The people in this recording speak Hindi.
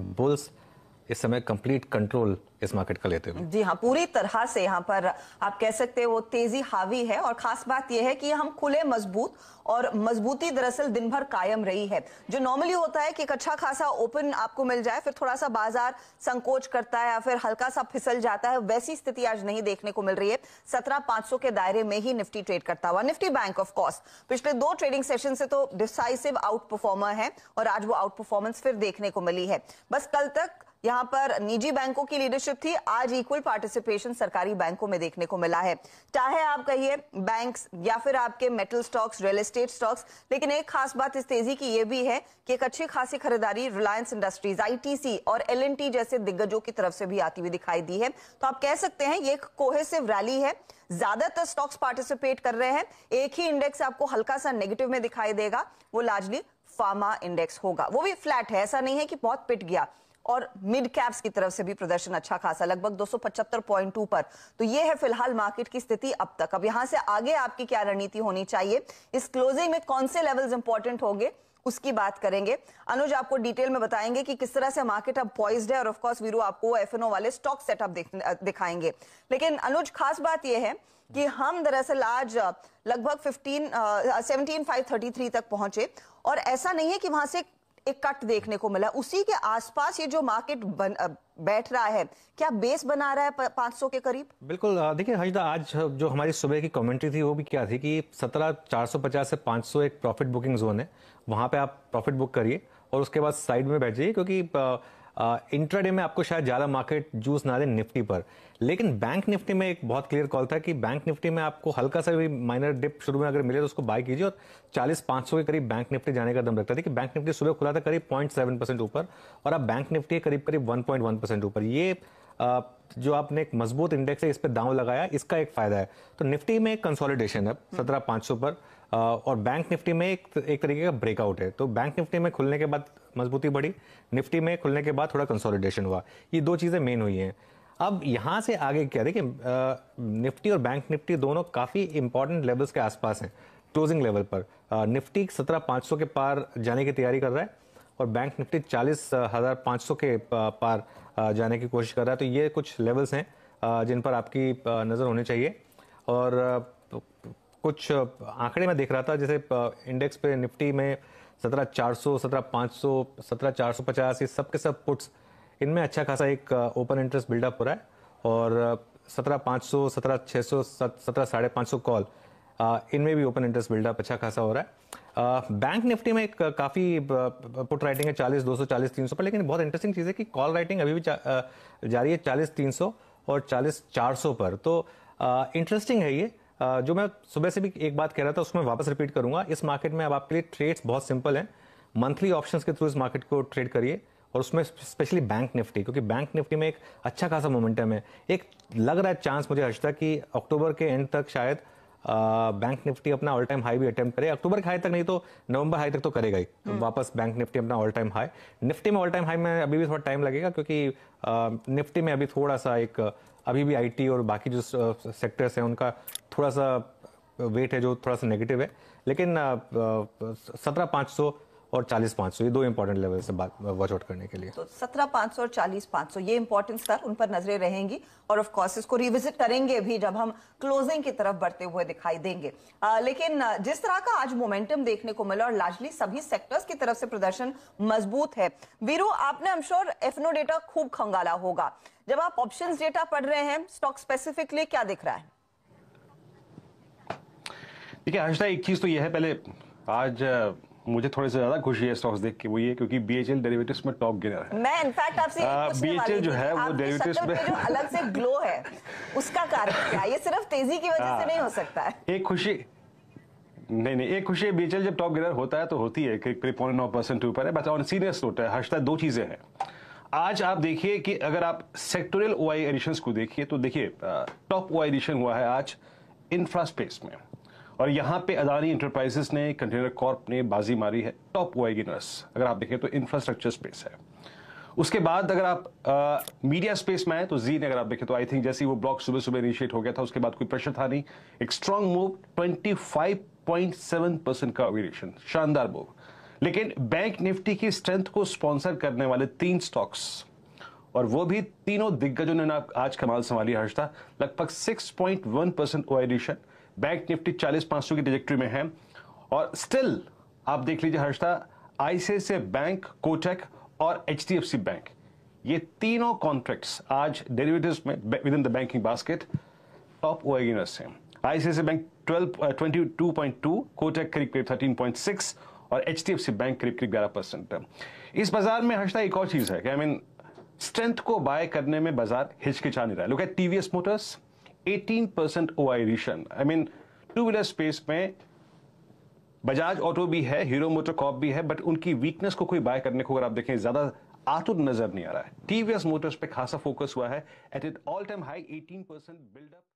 Bulls इस समय कंप्लीट कंट्रोल इस मार्केट का लेते हुए जी हाँ पूरी तरह से यहाँ पर आप कह सकते हैं वो तेजी हावी है और खास बात यह है कि हम खुले मजबूत और मजबूती दरअसल दिन भर कायम रही है जो नॉर्मली होता है कि एक अच्छा खासा ओपन आपको मिल जाए फिर थोड़ा सा बाजार संकोच करता है या फिर हल्का सा फिसल जाता है वैसी स्थिति आज नहीं देखने को मिल रही है सत्रह पांच के दायरे में ही निफ्टी ट्रेड करता हुआ निफ्टी बैंक ऑफ कॉस्ट पिछले दो ट्रेडिंग सेशन से तो डिसाइसिव आउट परफॉर्मर है और आज वो आउट परफॉर्मेंस फिर देखने को मिली है बस कल तक यहां पर निजी बैंकों की लीडरशिप थी आज इक्वल पार्टिसिपेशन सरकारी बैंकों में देखने को मिला है चाहे आप कहिए बैंक्स या फिर आपके metal stocks real estate stocks लेकिन एक खास बात इस तेजी की यह भी है कि एक अच्छी खासी खरीदारी रिलायंस इंडस्ट्रीज आईटीसी और एल जैसे दिग्गजों की तरफ से भी आती हुई दिखाई दी है तो आप कह सकते हैं ये एक कोहेसिव रैली है ज्यादातर स्टॉक्स पार्टिसिपेट कर रहे हैं एक ही इंडेक्स आपको हल्का सा नेगेटिव में दिखाई देगा वो लार्जली फार्मा इंडेक्स होगा वो भी फ्लैट है ऐसा नहीं है कि बहुत पिट गया और मिड कैप्स की तरफ से भी प्रदर्शन अच्छा खासा लगभग 275.2 पर तो ये है फिलहाल मार्केट की स्थिति अब तक अब यहां से आगे आपकी क्या रणनीति होनी चाहिए इस क्लोजिंग में कौन से लेवल्स इंपॉर्टेंट होंगे उसकी बात करेंगे अनुज आपको डिटेल में बताएंगे कि किस तरह से मार्केट अब पॉइज्ड है और ऑफ कोर्स वीरू आपको एफ वाले स्टॉक सेटअप दिखाएंगे लेकिन अनुज खास बात यह है कि हम दरअसल आज लगभग 15 सेवनटीन फाइव तक पहुंचे और ऐसा नहीं है कि वहां से एक कट देखने को मिला उसी के आसपास ये जो मार्केट बन, बैठ रहा है क्या बेस बना रहा है 500 के करीब बिल्कुल देखिए हजदा आज जो हमारी सुबह की कमेंट्री थी वो भी क्या थी कि 17 पचास से 500 एक प्रॉफिट बुकिंग जोन है वहां पे आप प्रॉफिट बुक करिए और उसके बाद साइड में बैठ जाइए क्योंकि इंट्राडे में आपको शायद ज़्यादा मार्केट जूस ना दे निफ्टी पर लेकिन बैंक निफ्टी में एक बहुत क्लियर कॉल था कि बैंक निफ्टी में आपको हल्का सा भी माइनर डिप शुरू में अगर मिले तो उसको बाय कीजिए और चालीस पाँच के करीब बैंक निफ्टी जाने का दम रखता था कि बैंक निफ्टी सुबह खुला था करीब पॉइंट सेवन परसेंट ऊपर और अब बैंक निफ्टी करीब करीब वन पॉइंट वन परसेंट ऊपर ये जो आपने एक मजबूत इंडेक्स है इस पर दाव लगाया इसका एक फायदा है तो निफ्टी में कंसोलिडेशन है सत्रह पाँच सौ पर और बैंक निफ्टी में एक एक तरीके का ब्रेकआउट है तो बैंक निफ्टी में खुलने के बाद मजबूती बढ़ी निफ्टी में खुलने के बाद थोड़ा कंसोलिडेशन हुआ ये दो चीज़ें मेन हुई हैं अब यहाँ से आगे क्या देखिए निफ्टी और बैंक निफ्टी दोनों काफ़ी इंपॉर्टेंट लेवल्स के आसपास हैं क्लोजिंग लेवल पर निफ्टी सत्रह पाँच सौ के पार जाने की तैयारी कर रहा है और बैंक निफ्टी चालीस हज़ार पाँच सौ के पार जाने की कोशिश कर रहा है तो ये कुछ लेवल्स हैं जिन पर आपकी नज़र होनी चाहिए और कुछ आंकड़े में देख रहा था जैसे इंडेक्स पे निफ्टी में सत्रह चार सौ सत्रह पाँच सौ सत्रह चार सौ पचास ये सब के सब पुट्स इनमें अच्छा खासा एक ओपन इंटरेस्ट बिल्डअप हो रहा है और सत्रह पाँच सौ सत्रह छः सौ सत्रह साढ़े पाँच सौ कॉल इनमें भी ओपन इंटरेस्ट बिल्डअप अच्छा खासा हो रहा है बैंक निफ्टी में एक काफ़ी पुट राइटिंग है चालीस दो सौ चालीस तीन सौ पर लेकिन बहुत इंटरेस्टिंग चीज़ है कि कॉल राइटिंग अभी भी जारी है चालीस तीन सौ और चालीस चार सौ पर तो इंटरेस्टिंग है ये जो मैं सुबह से भी एक बात कह रहा था उसमें वापस रिपीट करूंगा इस मार्केट में अब आपके लिए ट्रेड्स बहुत सिंपल हैं मंथली ऑप्शंस के थ्रू इस मार्केट को ट्रेड करिए और उसमें स्पेशली बैंक निफ्टी क्योंकि बैंक निफ्टी में एक अच्छा खासा मोमेंटम है एक लग रहा है चांस मुझे हर्षता कि अक्टूबर के एंड तक शायद बैंक निफ्टी अपना ऑल टाइम हाई भी अटेम्प्ट करे अक्टूबर के हाई तक नहीं तो नवंबर हाई तक तो करेगा ही तो वापस बैंक निफ्टी अपना ऑल टाइम हाई निफ्टी में ऑल टाइम हाई में अभी भी थोड़ा टाइम लगेगा क्योंकि निफ्टी में अभी थोड़ा सा एक अभी भी आईटी और बाकी जो सेक्टर्स हैं उनका थोड़ा सा वेट है जो थोड़ा सा नेगेटिव है लेकिन सत्रह पाँच सौ और चालीस पाँच सौ ये दो इंपॉर्टेंट लेवल से बात वॉच आउट करने के लिए तो सत्रह पाँच सौ और चालीस पाँच सौ ये इंपॉर्टेंट स्तर उन पर नजरें रहेंगी और ऑफ कोर्स इसको रिविजिट करेंगे भी जब हम क्लोजिंग की तरफ बढ़ते हुए दिखाई देंगे आ, लेकिन जिस तरह का आज मोमेंटम देखने को मिला और लार्जली सभी सेक्टर्स की तरफ से प्रदर्शन मजबूत है वीरू आपने हम श्योर एफनो डेटा खूब खंगाला होगा जब आप ऑप्शन डेटा पढ़ रहे हैं स्टॉक स्पेसिफिकली क्या दिख रहा है देखिए हर्षदा एक चीज तो यह है पहले आज मुझे थोड़े से ज्यादा खुशी है स्टॉक्स देख के वो ये क्योंकि बी एच एल डेरिवेटिव्स में टॉप गिनर है मैं इनफैक्ट आपसे बीएचएल जो है वो डेरिवेटिव्स में जो अलग से ग्लो है उसका कारण क्या ये सिर्फ तेजी की वजह से हाँ। नहीं हो सकता है एक खुशी नहीं नहीं एक खुशी बी एच एल जब टॉप गिनर होता है तो होती है करीब पौने नौ परसेंट के ऊपर है बट ऑन सीरियस नोट है हर्षता दो चीजें हैं आज आप देखिए कि अगर आप सेक्टोरियल ओ आई एडिशन को देखिए तो देखिए टॉप ओ आई एडिशन हुआ है आज इंफ्रास्पेस में और यहाँ पे अदानी इंटरप्राइजेस ने कंटेनर कॉर्प ने बाजी मारी है टॉप वेगिनर्स अगर आप देखें तो इंफ्रास्ट्रक्चर स्पेस है उसके बाद अगर आप मीडिया स्पेस में आए तो जी ने अगर आप देखें तो आई थिंक जैसे ही वो ब्लॉक सुबह सुबह इनिशिएट हो गया था उसके बाद कोई प्रेशर था नहीं एक स्ट्रॉन्ग मूव ट्वेंटी परसेंट का वेरिएशन शानदार मूव लेकिन बैंक निफ्टी की स्ट्रेंथ को स्पॉन्सर करने वाले तीन स्टॉक्स और वो भी तीनों दिग्गजों ने ना आज कमाल संभाली हर्षता लगभग 6.1 परसेंट ओआईडिशन बैंक निफ्टी चालीस पांच की डिजेक्ट्री में है और स्टिल आप देख लीजिए हर्षता आईसीआईसीआई बैंक कोटेक और एच बैंक ये तीनों कॉन्ट्रैक्ट्स आज डेरिवेटिव्स में within the banking basket top gainers हैं आईसीआईसीआई बैंक 12 कोटेक करीब करीब 13.6 और एच बैंक करीब करीब ग्यारह परसेंट इस बाजार में हर्षता एक और चीज़ है कि I I mean mean, strength को बाय करने में बाजार हिचकिचा नहीं रहा look at TVS Motors 18 percent ओ आई रिशन I mean two wheeler space में बजाज ऑटो भी है हीरो मोटर कॉप भी है बट उनकी वीकनेस को कोई बाय करने को अगर आप देखें ज्यादा आतुर नजर नहीं आ रहा है टीवीएस मोटर्स पे खासा फोकस हुआ है at it all time high 18 percent buildup